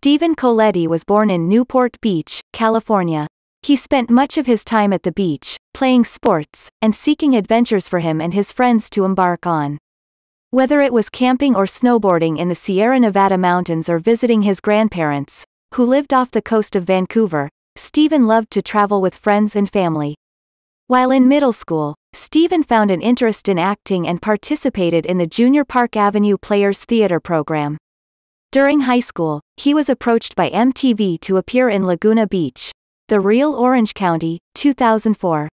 Stephen Coletti was born in Newport Beach, California. He spent much of his time at the beach, playing sports, and seeking adventures for him and his friends to embark on. Whether it was camping or snowboarding in the Sierra Nevada mountains or visiting his grandparents, who lived off the coast of Vancouver, Stephen loved to travel with friends and family. While in middle school, Stephen found an interest in acting and participated in the Junior Park Avenue Players Theater program. During high school, he was approached by MTV to appear in Laguna Beach. The Real Orange County, 2004.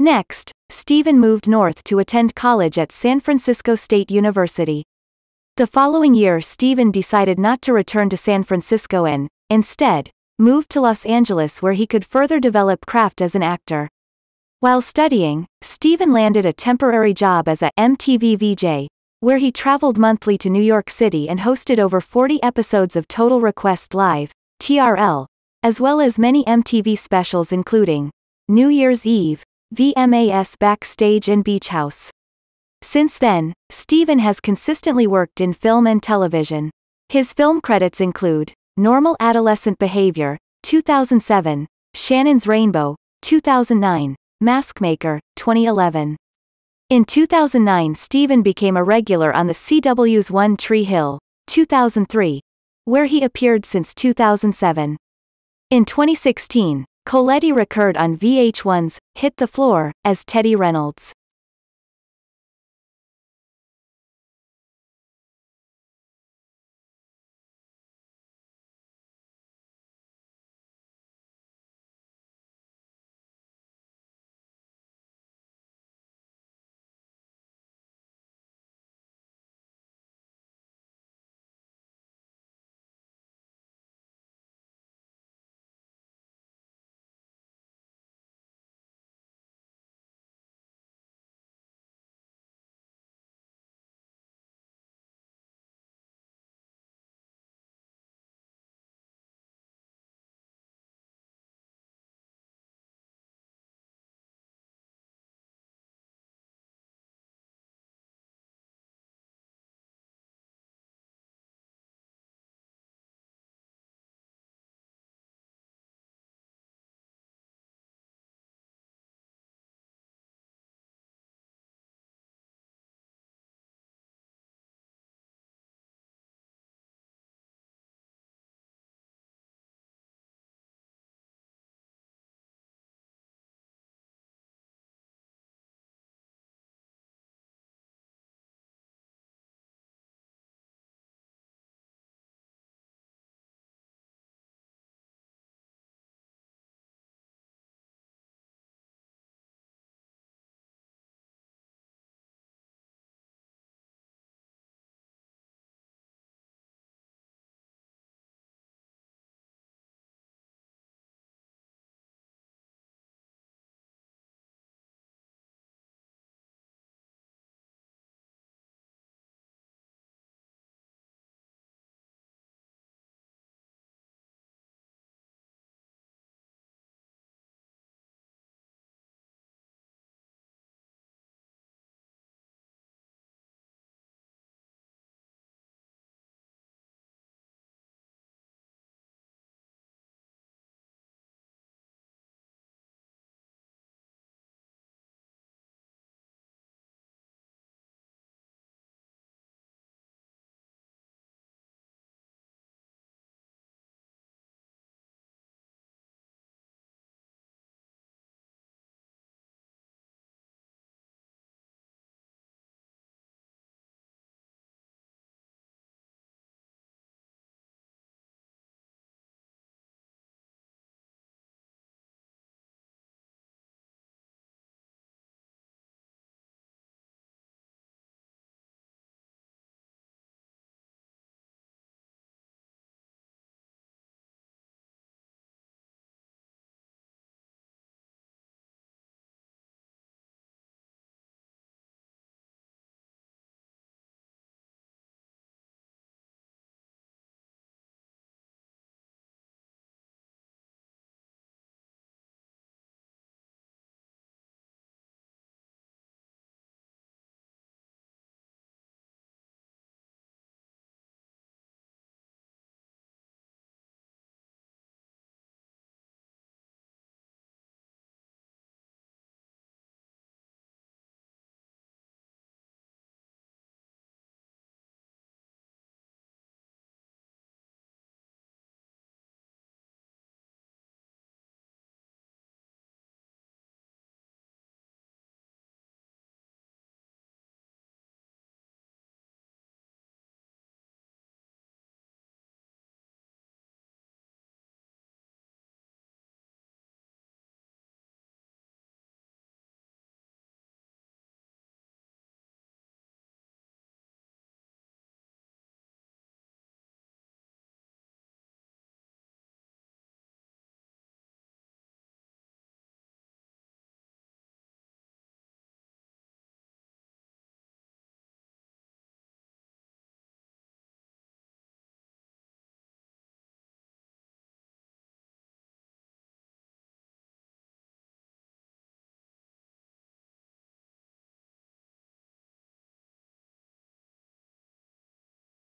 Next, Stephen moved north to attend college at San Francisco State University. The following year, Stephen decided not to return to San Francisco and, instead, moved to Los Angeles where he could further develop craft as an actor. While studying, Stephen landed a temporary job as a MTV VJ, where he traveled monthly to New York City and hosted over 40 episodes of Total Request Live, TRL, as well as many MTV specials including New Year's Eve, VMAS Backstage and Beach House. Since then, Steven has consistently worked in film and television. His film credits include Normal Adolescent Behavior, 2007, Shannon's Rainbow, 2009, Maskmaker, 2011. In 2009 Steven became a regular on the CW's One Tree Hill, 2003, where he appeared since 2007. In 2016, Coletti recurred on VH1's Hit the Floor as Teddy Reynolds.